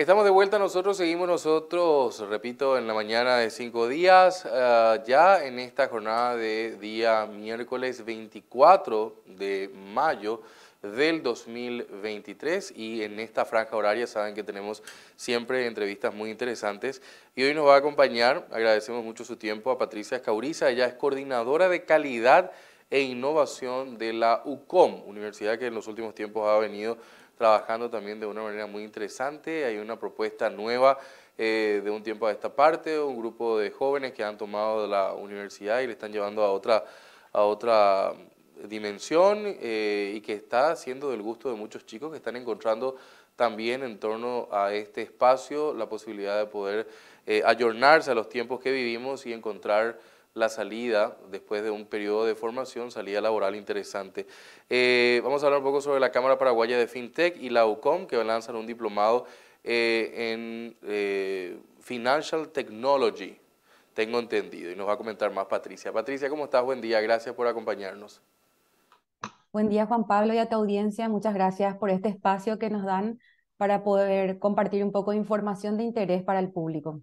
Estamos de vuelta, nosotros seguimos nosotros, repito, en la mañana de cinco días, ah, ya en esta jornada de día miércoles 24 de mayo del 2023 y en esta franja horaria saben que tenemos siempre entrevistas muy interesantes y hoy nos va a acompañar, agradecemos mucho su tiempo a Patricia Cauriza, ella es coordinadora de calidad e innovación de la UCOM, universidad que en los últimos tiempos ha venido trabajando también de una manera muy interesante. Hay una propuesta nueva eh, de un tiempo a esta parte, un grupo de jóvenes que han tomado de la universidad y le están llevando a otra, a otra dimensión eh, y que está haciendo del gusto de muchos chicos que están encontrando también en torno a este espacio la posibilidad de poder eh, ayornarse a los tiempos que vivimos y encontrar la salida, después de un periodo de formación, salida laboral interesante. Eh, vamos a hablar un poco sobre la Cámara Paraguaya de FinTech y la UCOM, que lanzan un diplomado eh, en eh, Financial Technology, tengo entendido, y nos va a comentar más Patricia. Patricia, ¿cómo estás? Buen día, gracias por acompañarnos. Buen día, Juan Pablo, y a tu audiencia. Muchas gracias por este espacio que nos dan para poder compartir un poco de información de interés para el público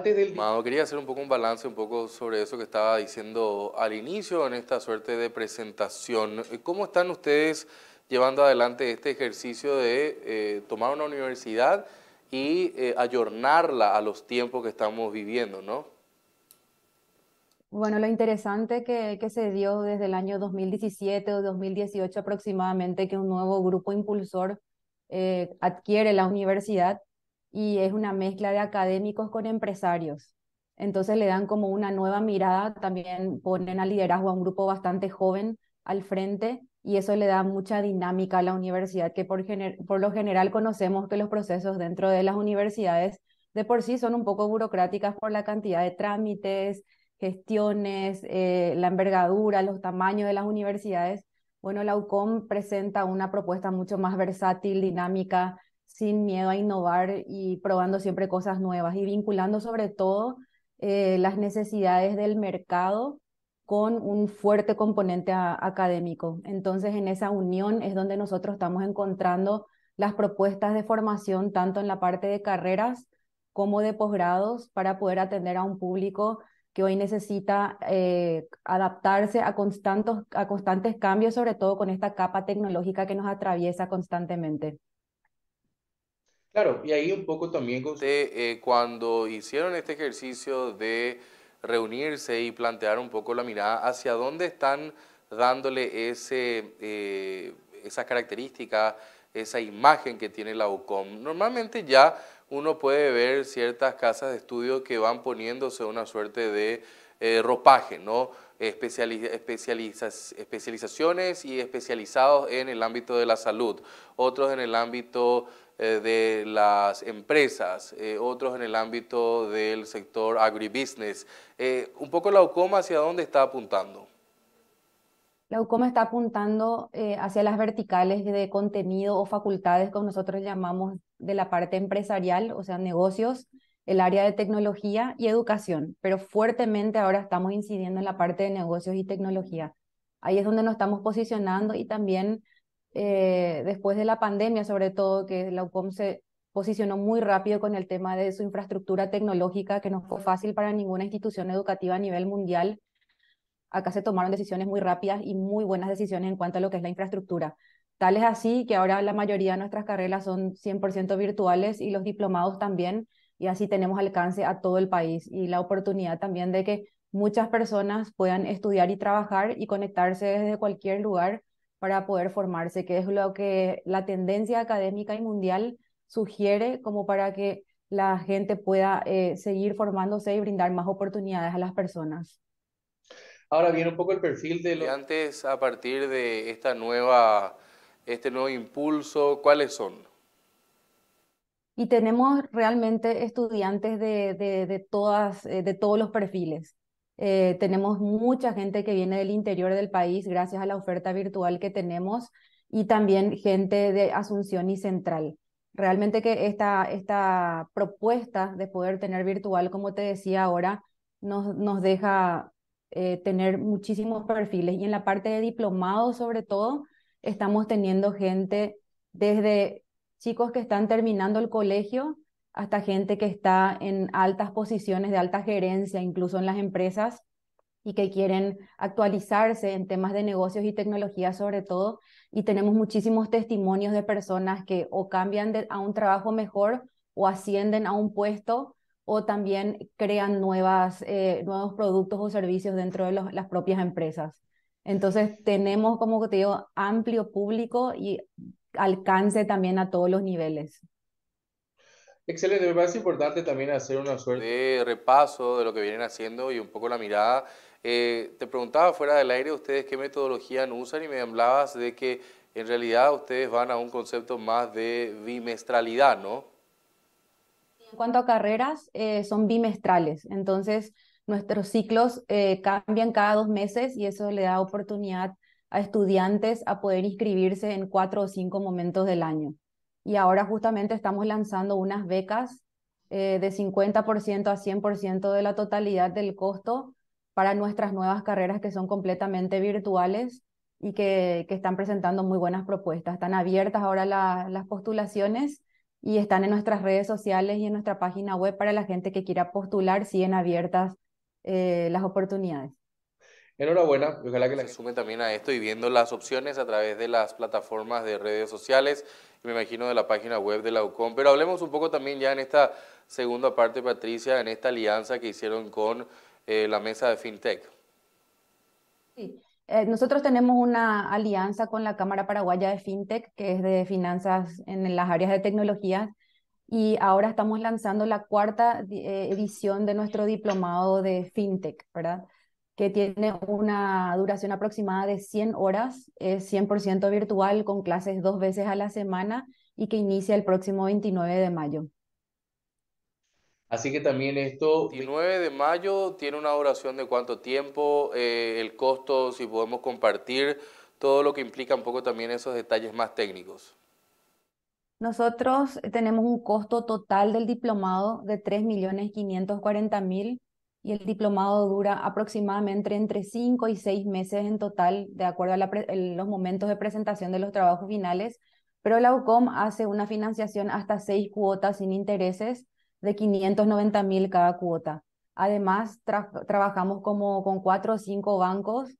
del... Mado, quería hacer un poco un balance un poco sobre eso que estaba diciendo al inicio en esta suerte de presentación. Eh, ¿Cómo están ustedes llevando adelante este ejercicio de eh, tomar una universidad y eh, ayornarla a los tiempos que estamos viviendo, no? Bueno, lo interesante que, se dio desde el año 2017 o 2018 aproximadamente, que un nuevo grupo impulsor eh, adquiere la universidad, y es una mezcla de académicos con empresarios. Entonces le dan como una nueva mirada, también ponen a liderazgo a un grupo bastante joven al frente y eso le da mucha dinámica a la universidad, que por, lo general conocemos que los procesos dentro de las universidades de por sí son un poco burocráticas por la cantidad de trámites, gestiones, eh, la envergadura, los tamaños de las universidades. Bueno, la UCOM presenta una propuesta mucho más versátil, dinámica, sin miedo a innovar y probando siempre cosas nuevas y vinculando sobre todo eh, las necesidades del mercado con un fuerte componente académico. Entonces, en esa unión es donde nosotros estamos encontrando las propuestas de formación, tanto en la parte de carreras como de posgrados, para poder atender a un público que hoy necesita eh, adaptarse a, a constantes cambios, sobre todo con esta capa tecnológica que nos atraviesa constantemente. Claro, y ahí un poco también... Eh, cuando hicieron este ejercicio de reunirse y plantear un poco la mirada hacia dónde están dándole ese, eh, esa característica, esa imagen que tiene la UCOM. Normalmente ya uno puede ver ciertas casas de estudio que van poniéndose una suerte de eh, ropaje, ¿no? especializaciones y especializados en el ámbito de la salud, otros en el ámbito eh, de las empresas, eh, otros en el ámbito del sector agribusiness. Eh, un poco la UCOMA hacia dónde está apuntando. La UCOMA está apuntando hacia las verticales de contenido o facultades, como nosotros llamamos, de la parte empresarial, o sea, negocios, el área de tecnología y educación, pero fuertemente ahora estamos incidiendo en la parte de negocios y tecnología. Ahí es donde nos estamos posicionando y también eh, después de la pandemia, sobre todo, que la UCOM se posicionó muy rápido con el tema de su infraestructura tecnológica, que no fue fácil para ninguna institución educativa a nivel mundial. Acá se tomaron decisiones muy rápidas y muy buenas decisiones en cuanto a lo que es la infraestructura. Tal es así que ahora la mayoría de nuestras carreras son 100% virtuales y los diplomados también, y así tenemos alcance a todo el país y la oportunidad también de que muchas personas puedan estudiar y trabajar y conectarse desde cualquier lugar para poder formarse, que es lo que la tendencia académica y mundial sugiere como para que la gente pueda eh, seguir formándose y brindar más oportunidades a las personas. Ahora viene un poco el perfil de los... Antes, a partir de esta nueva, este nuevo impulso, ¿cuáles son? Y tenemos realmente estudiantes de, todas, eh, de todos los perfiles. Eh, tenemos mucha gente que viene del interior del país gracias a la oferta virtual que tenemos y también gente de Asunción y Central. Realmente que esta, esta propuesta de poder tener virtual, como te decía ahora, nos, deja eh, tener muchísimos perfiles. Y en la parte de diplomados sobre todo, estamos teniendo gente desde chicos que están terminando el colegio hasta gente que está en altas posiciones de alta gerencia, incluso en las empresas, y que quieren actualizarse en temas de negocios y tecnología sobre todo. Y tenemos muchísimos testimonios de personas que o cambian a un trabajo mejor o ascienden a un puesto o también crean nuevas, eh, nuevos productos o servicios dentro de las propias empresas. Entonces tenemos, como te digo, amplio público y alcance también a todos los niveles. Excelente, me parece importante también hacer una suerte de repaso de lo que vienen haciendo y un poco la mirada. Eh, te preguntaba fuera del aire ustedes qué metodología usan y me hablabas de que en realidad ustedes van a un concepto más de bimestralidad, ¿no? En cuanto a carreras, eh, son bimestrales, entonces nuestros ciclos eh, cambian cada dos meses y eso le da oportunidad a estudiantes a poder inscribirse en cuatro o cinco momentos del año y ahora justamente estamos lanzando unas becas eh, de 50% a 100% de la totalidad del costo para nuestras nuevas carreras que son completamente virtuales y que, que están presentando muy buenas propuestas. Están abiertas ahora las postulaciones y están en nuestras redes sociales y en nuestra página web para la gente que quiera postular, siguen abiertas eh, las oportunidades. Enhorabuena, ojalá que la sumen también a esto y viendo las opciones a través de las plataformas de redes sociales me imagino, de la página web de la UCOM. Pero hablemos un poco también ya en esta segunda parte, Patricia, en esta alianza que hicieron con eh, la mesa de FinTech. Sí. Eh, nosotros tenemos una alianza con la Cámara Paraguaya de FinTech, que es de finanzas en las áreas de tecnologías, y ahora estamos lanzando la cuarta eh, edición de nuestro diplomado de FinTech, ¿verdad? que tiene una duración aproximada de 100 horas, es 100% virtual con clases dos veces a la semana y que inicia el próximo 29 de mayo. Así que también esto... 29 de mayo tiene una duración de cuánto tiempo, eh, el costo, si podemos compartir, todo lo que implica un poco también esos detalles más técnicos. Nosotros tenemos un costo total del diplomado de 3.540.000 y el diplomado dura aproximadamente entre 5 y 6 meses en total, de acuerdo a los momentos de presentación de los trabajos finales, pero la UCOM hace una financiación hasta 6 cuotas sin intereses de 590 mil cada cuota. Además, trabajamos como con cuatro o cinco bancos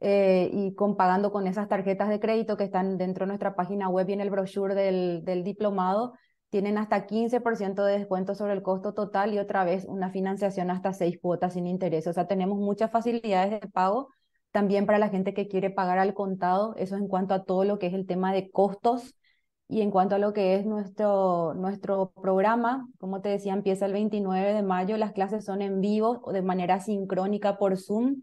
eh, y con, pagando con esas tarjetas de crédito que están dentro de nuestra página web y en el brochure del diplomado tienen hasta 15% de descuento sobre el costo total y otra vez una financiación hasta seis cuotas sin interés. O sea, tenemos muchas facilidades de pago también para la gente que quiere pagar al contado. Eso en cuanto a todo lo que es el tema de costos y en cuanto a lo que es nuestro, nuestro programa, como te decía, empieza el 29 de mayo. Las clases son en vivo o de manera sincrónica por Zoom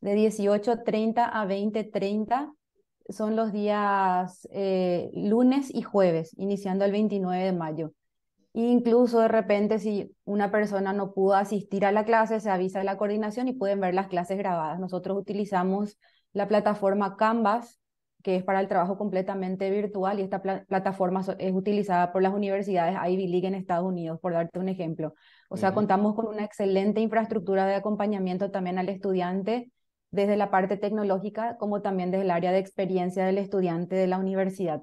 de 18.30 a 20.30 son los días eh, lunes y jueves, iniciando el 29 de mayo. incluso de repente si una persona no pudo asistir a la clase, se avisa a la coordinación y pueden ver las clases grabadas. Nosotros utilizamos la plataforma Canvas, que es para el trabajo completamente virtual y esta plataforma es utilizada por las universidades Ivy League en Estados Unidos, por darte un ejemplo. O sea, contamos con una excelente infraestructura de acompañamiento también al estudiante desde la parte tecnológica como también desde el área de experiencia del estudiante de la universidad.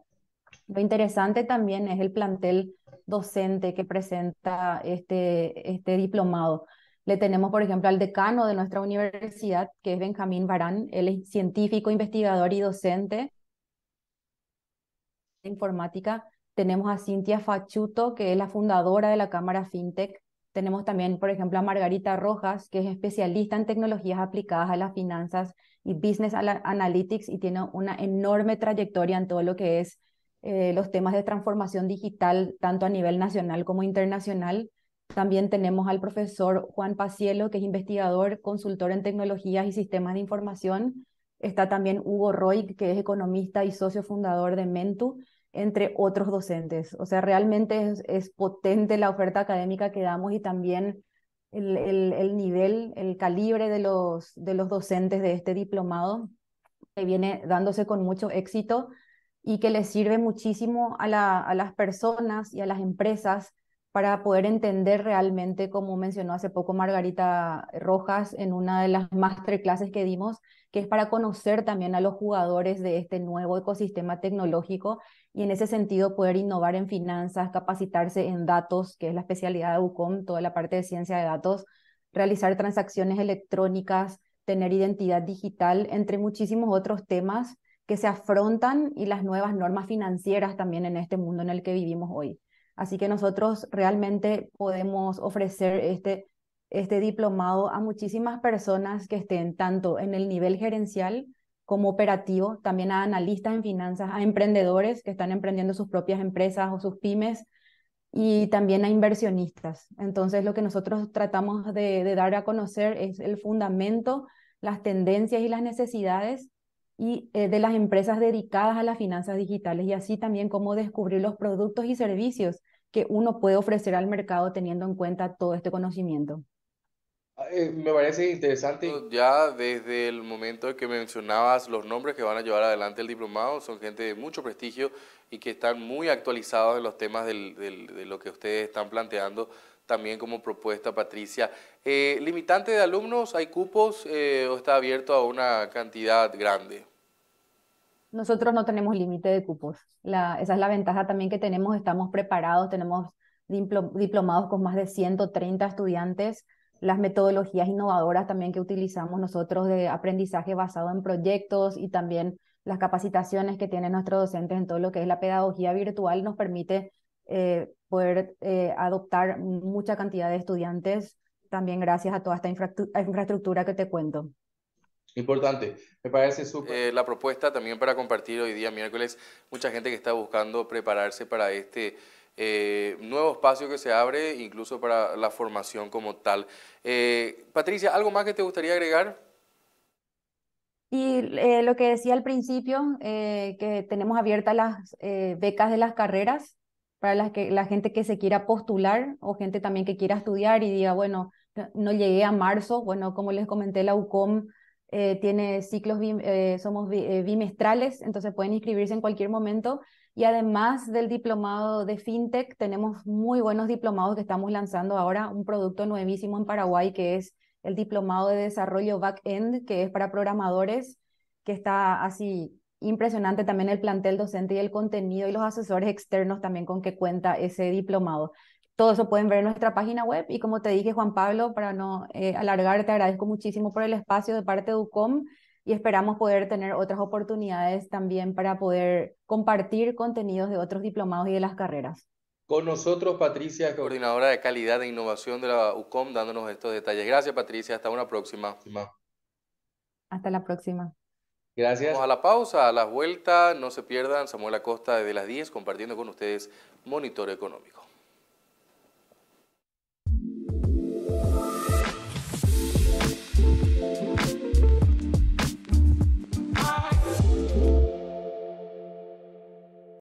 Lo interesante también es el plantel docente que presenta este, este diplomado. Le tenemos, por ejemplo, al decano de nuestra universidad, que es Benjamín Barán. Él es científico, investigador y docente de informática. Tenemos a Cintia Fachuto, que es la fundadora de la Cámara FinTech. Tenemos también, por ejemplo, a Margarita Rojas, que es especialista en tecnologías aplicadas a las finanzas y Business Analytics y tiene una enorme trayectoria en todo lo que es eh, los temas de transformación digital, tanto a nivel nacional como internacional. También tenemos al profesor Juan Pacielo, que es investigador, consultor en tecnologías y sistemas de información. Está también Hugo Roy, que es economista y socio fundador de Mentu entre otros docentes. O sea, realmente es, potente la oferta académica que damos y también el, el, nivel, el calibre de los, de los docentes de este diplomado que viene dándose con mucho éxito y que les sirve muchísimo a, la, a las personas y a las empresas para poder entender realmente, como mencionó hace poco Margarita eh, Rojas en una de las clases que dimos, que es para conocer también a los jugadores de este nuevo ecosistema tecnológico y en ese sentido poder innovar en finanzas, capacitarse en datos, que es la especialidad de UCOM, toda la parte de ciencia de datos, realizar transacciones electrónicas, tener identidad digital, entre muchísimos otros temas que se afrontan y las nuevas normas financieras también en este mundo en el que vivimos hoy. Así que nosotros realmente podemos ofrecer este, este diplomado a muchísimas personas que estén tanto en el nivel gerencial como operativo, también a analistas en finanzas, a emprendedores que están emprendiendo sus propias empresas o sus pymes y también a inversionistas. Entonces, lo que nosotros tratamos de, de dar a conocer es el fundamento, las tendencias y las necesidades y eh, de las empresas dedicadas a las finanzas digitales y así también cómo descubrir los productos y servicios que uno puede ofrecer al mercado teniendo en cuenta todo este conocimiento. Ah, eh, me parece interesante. Ya desde el momento que mencionabas los nombres que van a llevar adelante el diplomado, son gente de mucho prestigio y que están muy actualizados en los temas de lo que ustedes están planteando también como propuesta, Patricia. Eh, ¿Limitante de alumnos? ¿Hay cupos eh, o está abierto a una cantidad grande? Nosotros no tenemos límite de cupos. esa es la ventaja también que tenemos. Estamos preparados, tenemos diplomados con más de 130 estudiantes. Las metodologías innovadoras también que utilizamos nosotros de aprendizaje basado en proyectos y también las capacitaciones que tienen nuestros docentes en todo lo que es la pedagogía virtual nos permite eh, poder adoptar mucha cantidad de estudiantes también gracias a toda esta infraestructura que te cuento. Importante, me parece súper. Eh, la propuesta también para compartir hoy día, miércoles, mucha gente que está buscando prepararse para este eh, nuevo espacio que se abre, incluso para la formación como tal. Eh, Patricia, ¿algo más que te gustaría agregar? Y lo que decía al principio, que tenemos abiertas las becas de las carreras para las que, la gente que se quiera postular o gente también que quiera estudiar y diga, bueno, no llegué a marzo, bueno, como les comenté, la UCOM eh, tiene ciclos, eh, somos eh, bimestrales, entonces pueden inscribirse en cualquier momento. Y además del diplomado de FinTech, tenemos muy buenos diplomados que estamos lanzando ahora, un producto nuevísimo en Paraguay que es el diplomado de desarrollo back-end, que es para programadores, que está así impresionante también el plantel docente y el contenido y los asesores externos también con que cuenta ese diplomado. Todo eso pueden ver en nuestra página web y como te dije, Juan Pablo, para no eh, alargar, te agradezco muchísimo por el espacio de parte de UCOM y esperamos poder tener otras oportunidades también para poder compartir contenidos de otros diplomados y de las carreras. Con nosotros Patricia, coordinadora de calidad e innovación de la UCOM, dándonos estos detalles. Gracias Patricia, hasta una próxima. Hasta la próxima. Gracias. Vamos a la pausa, a las vueltas, no se pierdan Samuel Acosta desde las 10 compartiendo con ustedes Monitor Económico.